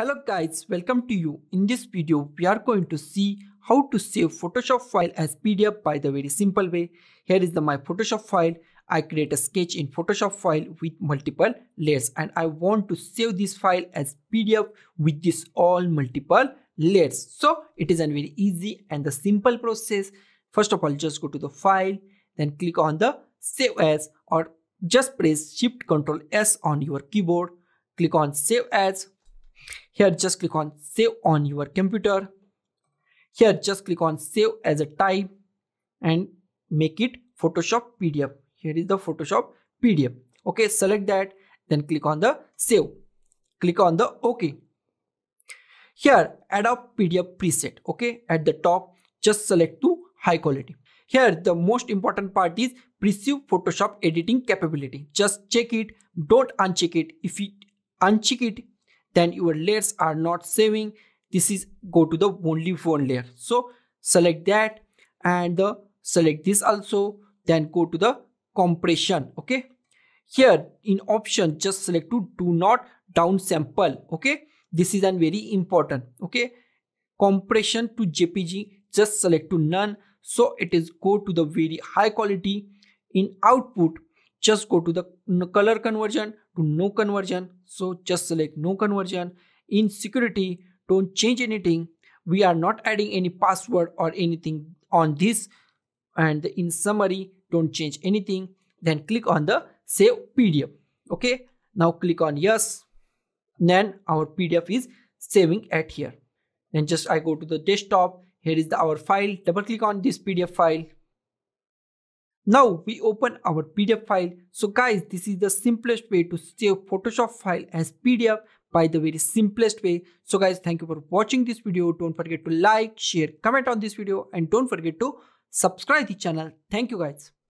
Hello guys, welcome to you. In this video, we are going to see how to save Photoshop file as PDF by the very simple way. Here is the my Photoshop file. I create a sketch in Photoshop file with multiple layers and I want to save this file as PDF with this all multiple layers. So it is a very easy and the simple process. First of all, just go to the file, then click on the save as or just press shift control S on your keyboard. Click on save as here just click on save on your computer. Here just click on save as a type and make it Photoshop PDF. Here is the Photoshop PDF. Okay, select that, then click on the save. Click on the OK. Here, add a PDF preset. Okay, at the top, just select to high quality. Here, the most important part is preserve Photoshop editing capability. Just check it, don't uncheck it. If you uncheck it, then your layers are not saving this is go to the only one layer so select that and uh, select this also then go to the compression okay here in option just select to do not downsample okay this is an very important okay compression to jpg just select to none so it is go to the very high quality in output just go to the color conversion to no conversion so just select no conversion in security don't change anything we are not adding any password or anything on this and in summary don't change anything then click on the save pdf okay now click on yes then our pdf is saving at here then just i go to the desktop here is the our file double click on this pdf file now we open our PDF file. So guys, this is the simplest way to save Photoshop file as PDF by the very simplest way. So guys, thank you for watching this video. Don't forget to like, share, comment on this video and don't forget to subscribe the channel. Thank you guys.